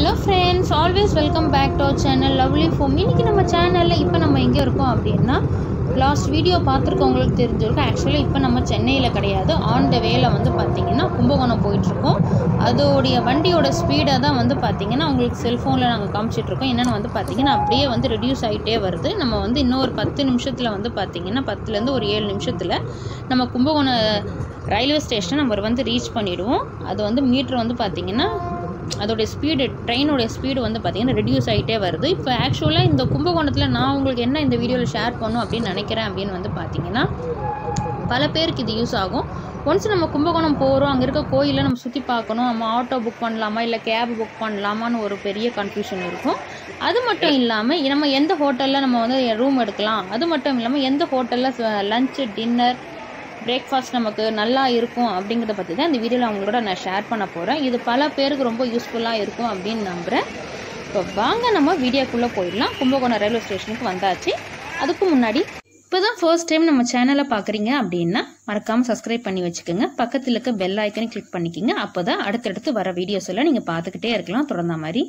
hello friends always welcome back to our channel lovely foam இன்றைக்கி நம்ம சேனலில் இப்போ நம்ம எங்கே இருக்கோம் அப்படின்னா லாஸ்ட் வீடியோ பார்த்துருக்கவங்களுக்கு தெரிஞ்சிருக்கும் ஆக்சுவலி இப்போ நம்ம சென்னையில் கிடையாது ஆன் த வேல வந்து பார்த்திங்கன்னா கும்பகோணம் போயிட்டுருக்கோம் அதோடைய வண்டியோட ஸ்பீடை தான் வந்து பார்த்திங்கன்னா உங்களுக்கு செல்ஃபோனில் நாங்கள் காமிச்சிட்ருக்கோம் என்னென்னு வந்து பார்த்திங்கன்னா அப்படியே வந்து ரெடியூஸ் ஆகிட்டே வருது நம்ம வந்து இன்னும் ஒரு பத்து நிமிஷத்தில் வந்து பார்த்திங்கன்னா பத்துலேருந்து ஒரு ஏழு நிமிஷத்தில் நம்ம கும்பகோணம் ரயில்வே ஸ்டேஷனை நம்ம வந்து ரீச் பண்ணிவிடுவோம் அது வந்து மீட்ரு வந்து பார்த்திங்கன்னா அதோடைய ஸ்பீடு ட்ரெயினோடைய ஸ்பீடு வந்து பார்த்திங்கன்னா ரெடியூஸ் ஆகிட்டே வருது இப்போ ஆக்சுவலாக இந்த கும்பகோணத்தில் நான் உங்களுக்கு என்ன இந்த வீடியோவில் ஷேர் பண்ணும் அப்படின்னு நினைக்கிறேன் அப்படின்னு வந்து பார்த்திங்கன்னா பல பேருக்கு இது யூஸ் ஆகும் ஒன்ஸ் நம்ம கும்பகோணம் போகிறோம் அங்கே இருக்க கோயிலில் நம்ம சுற்றி பார்க்கணும் நம்ம ஆட்டோ புக் பண்ணலாமா இல்லை கேப் புக் பண்ணலாமான்னு ஒரு பெரிய கன்ஃபியூஷன் இருக்கும் அது மட்டும் இல்லாமல் நம்ம எந்த ஹோட்டலில் நம்ம வந்து ரூம் எடுக்கலாம் அது மட்டும் இல்லாமல் எந்த ஹோட்டலில் லஞ்சு டின்னர் பிரேக்ஃபாஸ்ட் நமக்கு நல்லா இருக்கும் அப்படிங்கிறத பற்றி தான் இந்த வீடியோவில் அவங்களோட நான் ஷேர் பண்ண போகிறேன் இது பல பேருக்கு ரொம்ப யூஸ்ஃபுல்லாக இருக்கும் அப்படின்னு நம்புகிறேன் இப்போ வாங்க நம்ம வீடியோக்குள்ளே போயிடலாம் கும்பகோணம் ரயில்வே ஸ்டேஷனுக்கு வந்தாச்சு அதுக்கு முன்னாடி இப்போ தான் ஃபர்ஸ்ட் டைம் நம்ம சேனலை பார்க்குறீங்க அப்படின்னா மறக்காமல் சப்ஸ்கிரைப் பண்ணி வச்சுக்கோங்க பக்கத்தில் இருக்க பெல் ஐக்கனை கிளிக் பண்ணிக்கோங்க அப்போ தான் அடுத்தடுத்து வர வீடியோஸ் எல்லாம் நீங்கள் பார்த்துக்கிட்டே இருக்கலாம் தொடர்ந்த மாதிரி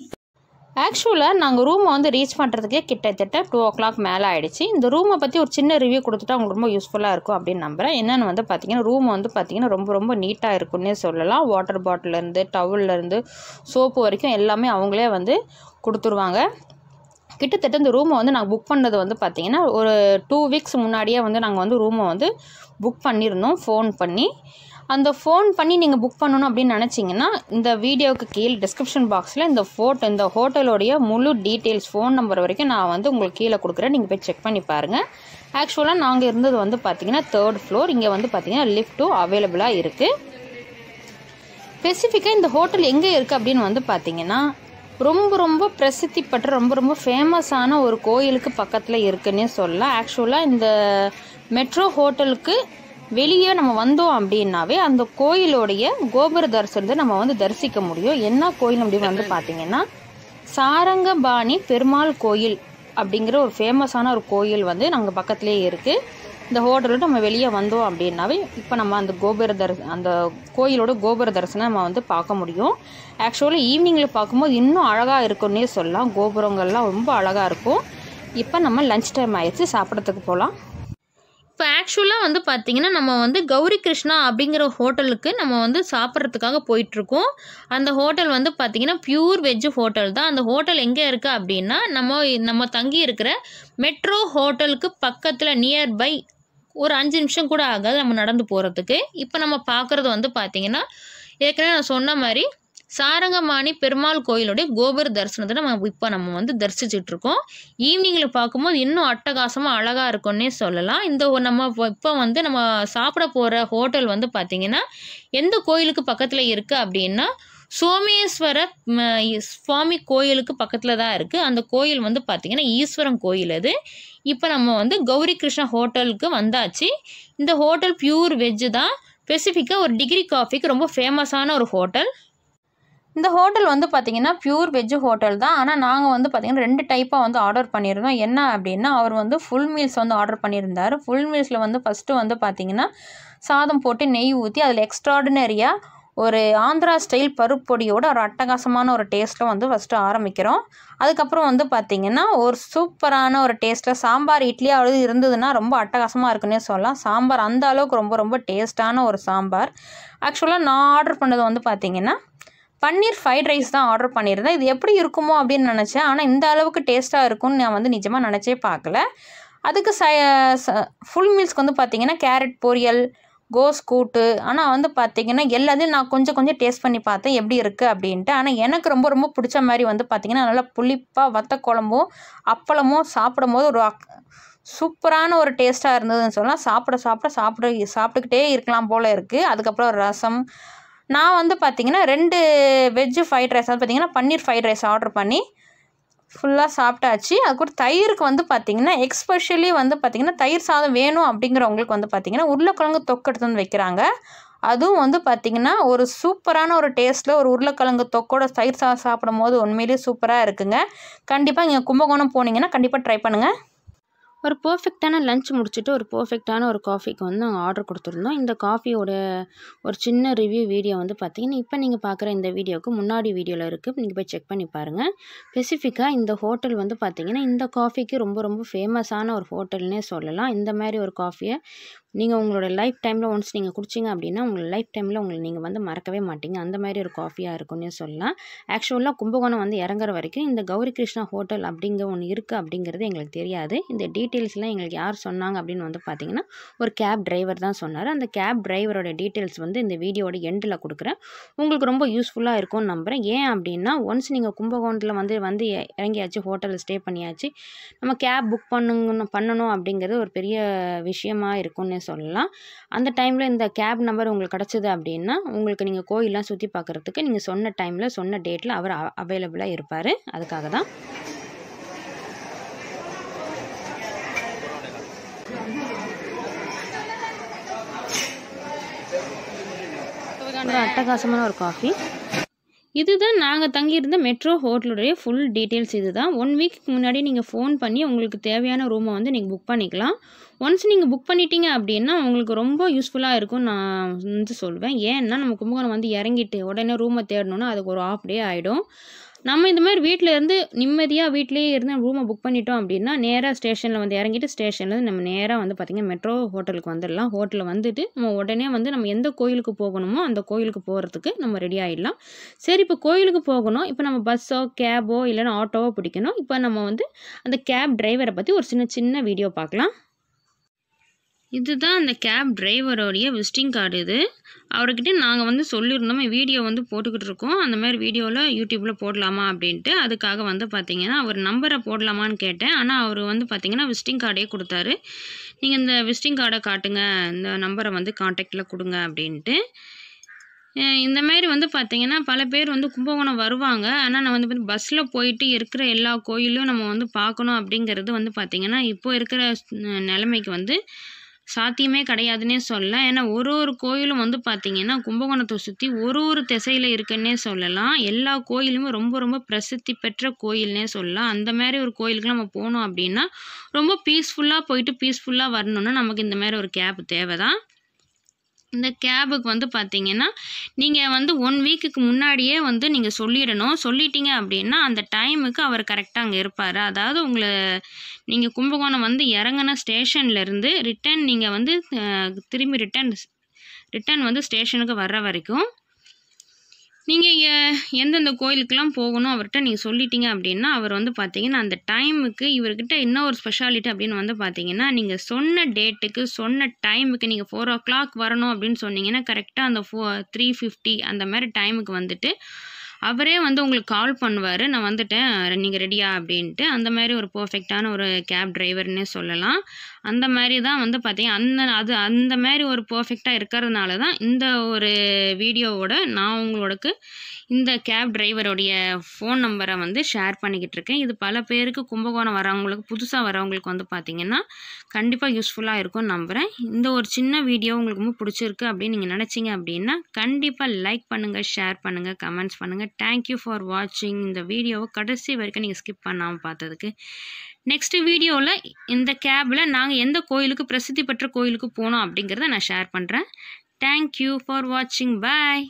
ஆக்சுவலாக நாங்கள் ரூமை வந்து ரீச் பண்ணுறதுக்கே கிட்டத்தட்ட டூ ஓ கிளாக் மேலே ஆகிடுச்சு இந்த ரூமை பற்றி ஒரு சின்ன ரிவ்யூ கொடுத்துட்டா உங்களுக்கு ரொம்ப யூஸ்ஃபுல்லாக இருக்கும் அப்படின்னு நம்புகிறேன் என்னென்னு வந்து பார்த்தீங்கன்னா ரூம் வந்து பார்த்திங்கன்னா ரொம்ப ரொம்ப நீட்டாக இருக்குன்னே சொல்லலாம் வாட்டர் பாட்டிலேருந்து டவுல்லேருந்து சோப்பு வரைக்கும் எல்லாமே அவங்களே வந்து கொடுத்துருவாங்க கிட்டத்தட்ட இந்த ரூமை வந்து நாங்கள் புக் பண்ணது வந்து பார்த்திங்கன்னா ஒரு டூ வீக்ஸ் முன்னாடியே வந்து நாங்கள் வந்து ரூமை வந்து புக் பண்ணியிருந்தோம் ஃபோன் பண்ணி அந்த ஃபோன் பண்ணி நீங்கள் புக் பண்ணணும் அப்படின்னு நினச்சிங்கன்னா இந்த வீடியோவுக்கு கீழே டிஸ்கிரிப்ஷன் பாக்ஸில் இந்த ஃபோட்டோ இந்த ஹோட்டலோடைய முழு டீட்டெயில்ஸ் ஃபோன் நம்பர் வரைக்கும் நான் வந்து உங்களுக்கு கீழே கொடுக்குறேன் நீங்கள் போய் செக் பண்ணி பாருங்கள் ஆக்சுவலாக நாங்கள் இருந்தது வந்து பார்த்தீங்கன்னா தேர்ட் ஃப்ளோர் இங்கே வந்து பார்த்தீங்கன்னா லிஃப்ட்டும் அவைலபிளாக இருக்குது ஸ்பெசிஃபிக்காக இந்த ஹோட்டல் எங்கே இருக்குது அப்படின்னு வந்து பார்த்தீங்கன்னா ரொம்ப ரொம்ப பிரசித்தி பெற்ற ரொம்ப ரொம்ப ஃபேமஸான ஒரு கோயிலுக்கு பக்கத்தில் இருக்குன்னே சொல்லலாம் ஆக்சுவலாக இந்த மெட்ரோ ஹோட்டலுக்கு வெளியே நம்ம வந்தோம் அப்படின்னாவே அந்த கோயிலோடைய கோபுர தரிசனத்தை நம்ம வந்து தரிசிக்க முடியும் என்ன கோயில் அப்படின்னு வந்து பார்த்தீங்கன்னா சாரங்கபாணி பெருமாள் கோயில் அப்படிங்கிற ஒரு ஃபேமஸான ஒரு கோயில் வந்து நாங்கள் பக்கத்துலேயே இருக்குது இந்த ஹோட்டலில் நம்ம வெளியே வந்தோம் அப்படின்னாவே இப்போ நம்ம அந்த கோபுர தர் அந்த கோயிலோட கோபுர தரிசனம் நம்ம வந்து பார்க்க முடியும் ஆக்சுவலி ஈவினிங்கில் பார்க்கும்போது இன்னும் அழகாக இருக்கும்னே சொல்லலாம் கோபுரங்கள்லாம் ரொம்ப அழகாக இருக்கும் இப்போ நம்ம லஞ்ச் டைம் ஆயிடுச்சு சாப்பிட்றதுக்கு போகலாம் இப்போ ஆக்சுவலாக வந்து பார்த்திங்கன்னா நம்ம வந்து கௌரி கிருஷ்ணா அப்படிங்கிற ஹோட்டலுக்கு நம்ம வந்து சாப்பிட்றதுக்காக போயிட்டுருக்கோம் அந்த ஹோட்டல் வந்து பார்த்திங்கன்னா பியூர் வெஜ் ஹோட்டல் தான் அந்த ஹோட்டல் எங்கே இருக்குது அப்படின்னா நம்ம நம்ம தங்கி இருக்கிற மெட்ரோ ஹோட்டலுக்கு பக்கத்தில் நியர்பை ஒரு அஞ்சு நிமிஷம் கூட ஆகாது நம்ம நடந்து போகிறதுக்கு இப்போ நம்ம பார்க்குறது வந்து பார்த்திங்கன்னா ஏற்கனவே நான் சொன்ன மாதிரி சாரங்கமாணி பெருமாள் கோயிலுடைய கோபுர தரிசனத்தை நம்ம இப்போ நம்ம வந்து தரிசிச்சுட்டு இருக்கோம் ஈவினிங்கில் பார்க்கும்போது இன்னும் அட்டகாசமாக அழகாக இருக்கும்னே சொல்லலாம் இந்த நம்ம இப்போ வந்து நம்ம சாப்பிட போகிற ஹோட்டல் வந்து பார்த்திங்கன்னா எந்த கோயிலுக்கு பக்கத்தில் இருக்குது அப்படின்னா சோமேஸ்வர சுவாமி கோயிலுக்கு பக்கத்தில் தான் இருக்குது அந்த கோயில் வந்து பார்த்திங்கன்னா ஈஸ்வரன் கோயில் அது இப்போ நம்ம வந்து கௌரி கிருஷ்ணா ஹோட்டலுக்கு வந்தாச்சு இந்த ஹோட்டல் பியூர் வெஜ்ஜு தான் ஸ்பெசிஃபிக்காக ஒரு டிகிரி காஃபிக்கு ரொம்ப ஃபேமஸான ஒரு ஹோட்டல் இந்த ஹோட்டல் வந்து பார்த்திங்கன்னா ப்யூர் வெஜ்ஜு ஹோட்டல் தான் ஆனால் நாங்கள் வந்து பார்த்திங்கன்னா ரெண்டு டைப்பாக வந்து ஆர்டர் பண்ணியிருந்தோம் என்ன அப்படின்னா அவர் வந்து ஃபுல் மீல்ஸ் வந்து ஆர்டர் பண்ணியிருந்தார் ஃபுல் மீல்ஸில் வந்து ஃபஸ்ட்டு வந்து பார்த்திங்கன்னா சாதம் போட்டு நெய் ஊற்றி அதில் எக்ஸ்ட்ராடினரியாக ஒரு ஆந்திரா ஸ்டைல் பருப்பொடியோட ஒரு அட்டகாசமான ஒரு டேஸ்ட்டில் வந்து ஃபஸ்ட்டு ஆரம்பிக்கிறோம் அதுக்கப்புறம் வந்து பார்த்திங்கன்னா ஒரு சூப்பரான ஒரு டேஸ்ட்டில் சாம்பார் இட்லியாவது இருந்ததுன்னா ரொம்ப அட்டகாசமாக இருக்குன்னே சொல்லலாம் சாம்பார் அந்த அளவுக்கு ரொம்ப ரொம்ப டேஸ்ட்டான ஒரு சாம்பார் ஆக்சுவலாக நான் ஆர்டர் பண்ணது வந்து பார்த்திங்கன்னா பன்னீர் ஃப்ரைட் ரைஸ் தான் ஆர்டர் பண்ணியிருந்தேன் இது எப்படி இருக்குமோ அப்படின்னு நினச்சேன் ஆனால் இந்த அளவுக்கு டேஸ்ட்டாக இருக்கும்னு நான் வந்து நிஜமாக நினச்சே பார்க்கல அதுக்கு ச ஃபுல் மீல்ஸ்க்கு வந்து பார்த்திங்கன்னா கேரட் பொரியல் கோஸ் கூட்டு ஆனால் வந்து பார்த்திங்கன்னா எல்லாத்தையும் நான் கொஞ்சம் கொஞ்சம் டேஸ்ட் பண்ணி பார்த்தேன் எப்படி இருக்குது அப்படின்ட்டு ஆனால் எனக்கு ரொம்ப ரொம்ப பிடிச்ச மாதிரி வந்து பார்த்திங்கன்னா நல்லா புளிப்பாக வத்த குழம்பும் அப்பளமும் சாப்பிடும் போது ஒரு சூப்பரான ஒரு டேஸ்ட்டாக இருந்ததுன்னு சொல்லலாம் சாப்பிட சாப்பிட சாப்பிட சாப்பிட்டுக்கிட்டே இருக்கலாம் போல் இருக்குது அதுக்கப்புறம் ரசம் நான் வந்து பார்த்திங்கன்னா ரெண்டு வெஜ்ஜு ஃப்ரைட் ரைஸ் அது பார்த்திங்கன்னா பன்னீர் ஃப்ரைட் ரைஸ் ஆர்டர் பண்ணி ஃபுல்லாக சாப்பிட்டாச்சு அது கூட தயிருக்கு வந்து பார்த்திங்கன்னா எக்ஸ்பெஷலி வந்து பார்த்திங்கன்னா தயிர் சாதம் வேணும் அப்படிங்கிறவங்களுக்கு வந்து பார்த்திங்கன்னா உருளைக்கிழங்கு தொக்கு எடுத்து வந்து வைக்கிறாங்க அதுவும் வந்து பார்த்திங்கன்னா ஒரு சூப்பரான ஒரு டேஸ்ட்டில் ஒரு உருளைக்கிழங்கு தொக்கோட தயிர் சாதம் சாப்பிடும் போது உண்மையிலேயே சூப்பராக இருக்குங்க கண்டிப்பாக இங்கே கும்பகோணம் போனீங்கன்னா கண்டிப்பாக ட்ரை பண்ணுங்கள் ஒரு பர்ஃபெக்டான லஞ்ச் முடிச்சுட்டு ஒரு பர்ஃபெக்டான ஒரு காஃபிக்கு வந்து நாங்கள் ஆர்டர் கொடுத்துருந்தோம் இந்த காஃபியோட ஒரு சின்ன ரிவ்யூ வீடியோ வந்து பார்த்திங்கன்னா இப்போ நீங்கள் பார்க்குற இந்த வீடியோவுக்கு முன்னாடி வீடியோவில் இருக்குது நீங்கள் போய் செக் பண்ணி பாருங்கள் ஸ்பெசிஃபிக்காக இந்த ஹோட்டல் வந்து பார்த்திங்கன்னா இந்த காஃபிக்கு ரொம்ப ரொம்ப ஃபேமஸான ஒரு ஹோட்டல்னே சொல்லலாம் இந்த மாதிரி ஒரு காஃபியை நீங்கள் உங்களோட லைஃப் டைமில் ஒன்ஸ் நீங்கள் குடிச்சிங்க அப்படின்னா உங்களை லைஃப் டைமில் உங்களை நீங்கள் வந்து மறக்கவே மாட்டிங்க அந்த மாதிரி ஒரு காஃபியாக இருக்கும்னு சொல்லலாம் ஆக்சுவலாக கும்பகோணம் வந்து இறங்குற வரைக்கும் இந்த கௌரி கிருஷ்ணா ஹோட்டல் அப்படிங்கிற ஒன்று இருக்குது அப்படிங்கிறது எங்களுக்கு தெரியாது இந்த டீட்டெயில்ஸ்லாம் எங்களுக்கு யார் சொன்னாங்க அப்படின்னு வந்து பார்த்தீங்கன்னா ஒரு கேப் டிரைவர் தான் சொன்னார் அந்த கேப் டிரைவரோட டீட்டெயில்ஸ் வந்து இந்த வீடியோட எண்டில் கொடுக்குறேன் உங்களுக்கு ரொம்ப யூஸ்ஃபுல்லாக இருக்கும்னு நம்புகிறேன் ஏன் அப்படின்னா ஒன்ஸ் நீங்கள் கும்பகோணத்தில் வந்து வந்து இறங்கியாச்சு ஹோட்டலில் ஸ்டே பண்ணியாச்சு நம்ம கேப் புக் பண்ணுங்கன்னு பண்ணணும் அப்படிங்கிறது ஒரு பெரிய விஷயமா இருக்கும்னு அப்படின்னு சொல்லலாம் அந்த டைமில் இந்த கேப் நம்பர் உங்களுக்கு கிடச்சிது அப்படின்னா உங்களுக்கு நீங்கள் கோயிலெலாம் சுற்றி பார்க்குறதுக்கு நீங்கள் சொன்ன டைமில் சொன்ன டேட்டில் அவர் அவைலபிளாக இருப்பார் அதுக்காக தான் ஒரு அட்டகாசமான ஒரு காஃபி இதுதான் நாங்கள் தங்கியிருந்த மெட்ரோ ஹோட்டலுடைய ஃபுல் டீட்டெயில்ஸ் இது தான் ஒன் வீக்கு முன்னாடி நீங்கள் ஃபோன் பண்ணி உங்களுக்கு தேவையான ரூமை வந்து நீங்கள் புக் பண்ணிக்கலாம் ஒன்ஸ் நீங்கள் புக் பண்ணிட்டீங்க அப்படின்னா உங்களுக்கு ரொம்ப யூஸ்ஃபுல்லாக இருக்கும் நான் வந்து சொல்வேன் ஏன்னா நம்ம கும்பகோணம் வந்து இறங்கிட்டு உடனே ரூமை தேடணுன்னா அதுக்கு ஒரு ஆஃப் டே ஆகிடும் நம்ம இந்த மாதிரி வீட்டில் இருந்து நிம்மதியாக வீட்லேயே இருந்து ரூமை புக் பண்ணிட்டோம் அப்படின்னா நேராக ஸ்டேஷனில் வந்து இறங்கிட்டு ஸ்டேஷன்லேருந்து நம்ம நேராக வந்து பார்த்திங்கன்னா மெட்ரோ ஹோட்டலுக்கு வந்துடலாம் ஹோட்டலில் வந்துட்டு நம்ம உடனே வந்து நம்ம எந்த கோயிலுக்கு போகணுமோ அந்த கோயிலுக்கு போகிறதுக்கு நம்ம ரெடி ஆகிடலாம் சரி இப்போ கோயிலுக்கு போகணும் இப்போ நம்ம பஸ்ஸோ கேபோ இல்லைன்னா ஆட்டோவோ பிடிக்கணும் இப்போ நம்ம வந்து அந்த கேப் டிரைவரை பற்றி ஒரு சின்ன சின்ன வீடியோ பார்க்கலாம் இதுதான் அந்த கேப் டிரைவருடைய விசிட்டிங் கார்டு இது அவர்கிட்ட நாங்கள் வந்து சொல்லியிருந்தோம் வீடியோ வந்து போட்டுக்கிட்டு இருக்கோம் அந்த மாதிரி வீடியோவில் யூடியூப்பில் போடலாமா அப்படின்ட்டு அதுக்காக வந்து பார்த்தீங்கன்னா அவர் நம்பரை போடலாமான்னு கேட்டேன் ஆனால் அவர் வந்து பார்த்தீங்கன்னா விசிட்டிங் கார்டே கொடுத்தாரு நீங்கள் இந்த விசிட்டிங் கார்டை காட்டுங்க இந்த நம்பரை வந்து காண்டாக்டில் கொடுங்க அப்படின்ட்டு இந்த வந்து பார்த்திங்கன்னா பல பேர் வந்து கும்பகோணம் வருவாங்க ஆனால் நான் வந்து பஸ்ஸில் போயிட்டு இருக்கிற எல்லா கோயிலும் நம்ம வந்து பார்க்கணும் அப்படிங்கிறது வந்து பார்த்திங்கன்னா இப்போ இருக்கிற நிலைமைக்கு வந்து சாத்தியமே கிடையாதுன்னே சொல்லலாம் ஏன்னா ஒரு ஒரு கோயிலும் வந்து பார்த்திங்கன்னா கும்பகோணத்தை சுற்றி ஒரு ஒரு திசையில் இருக்குன்னே சொல்லலாம் எல்லா கோயிலுமே ரொம்ப ரொம்ப பிரசித்தி பெற்ற கோயில்னே சொல்லலாம் அந்த மாதிரி ஒரு கோயிலுக்கு நம்ம போனோம் அப்படின்னா ரொம்ப பீஸ்ஃபுல்லாக போயிட்டு பீஸ்ஃபுல்லாக வரணுன்னா நமக்கு இந்த மாதிரி ஒரு கேப் தேவை தான் இந்த கேபுக்கு வந்து பார்த்தீங்கன்னா நீங்கள் வந்து ஒன் வீக்குக்கு முன்னாடியே வந்து நீங்கள் சொல்லிடணும் சொல்லிட்டீங்க அப்படின்னா அந்த டைமுக்கு அவர் கரெக்டாக அங்கே இருப்பார் அதாவது உங்களை நீங்கள் கும்பகோணம் வந்து இறங்கின ஸ்டேஷன்லேருந்து ரிட்டன் நீங்கள் வந்து திரும்பி ரிட்டன் ரிட்டன் வந்து ஸ்டேஷனுக்கு வர்ற வரைக்கும் நீங்கள் எந்தெந்த கோயிலுக்கெலாம் போகணும் அவர்கிட்ட நீங்கள் சொல்லிட்டீங்க அப்படின்னா அவர் வந்து பார்த்தீங்கன்னா அந்த டைமுக்கு இவர்கிட்ட என்ன ஒரு ஸ்பெஷாலிட்டி அப்படின்னு வந்து பார்த்தீங்கன்னா நீங்கள் சொன்ன டேட்டுக்கு சொன்ன டைமுக்கு நீங்கள் ஃபோர் ஓ கிளாக் வரணும் அப்படின்னு சொன்னீங்கன்னா கரெக்டாக அந்த ஃபோ த்ரீ ஃபிஃப்டி அந்த மாதிரி டைமுக்கு வந்துட்டு அவரே வந்து உங்களுக்கு கால் பண்ணுவார் நான் வந்துட்டேன் நீங்கள் ரெடியா அப்படின்ட்டு அந்த மாதிரி ஒரு பர்ஃபெக்டான ஒரு கேப் டிரைவர்னே சொல்லலாம் அந்த மாதிரி தான் வந்து பார்த்தீங்கன்னா அந்த அது அந்த மாதிரி ஒரு பர்ஃபெக்டாக இருக்கிறதுனால தான் இந்த ஒரு வீடியோவோட நான் உங்களுக்கு இந்த கேப் டிரைவருடைய ஃபோன் நம்பரை வந்து ஷேர் பண்ணிக்கிட்டு இருக்கேன் இது பல பேருக்கு கும்பகோணம் வரவங்களுக்கு புதுசாக வரவங்களுக்கு வந்து பார்த்திங்கன்னா கண்டிப்பாக யூஸ்ஃபுல்லாக இருக்கும்னு நம்புகிறேன் இந்த ஒரு சின்ன வீடியோ உங்களுக்கு ரொம்ப பிடிச்சிருக்கு அப்படின்னு நீங்கள் நினச்சிங்க அப்படின்னா கண்டிப்பாக லைக் பண்ணுங்கள் ஷேர் பண்ணுங்கள் கமெண்ட்ஸ் பண்ணுங்கள் தேங்க்யூ ஃபார் வாட்சிங் இந்த வீடியோவை கடைசி வரைக்கும் நீங்கள் ஸ்கிப் பண்ணாமல் பார்த்ததுக்கு நெக்ஸ்ட்டு வீடியோவில் இந்த கேபில் நாங்கள் எந்த கோயிலுக்கு பிரசித்தி பெற்ற கோயிலுக்கு போனோம் அப்படிங்கிறத நான் ஷேர் பண்ணுறேன் தேங்க்யூ ஃபார் வாட்சிங் பாய்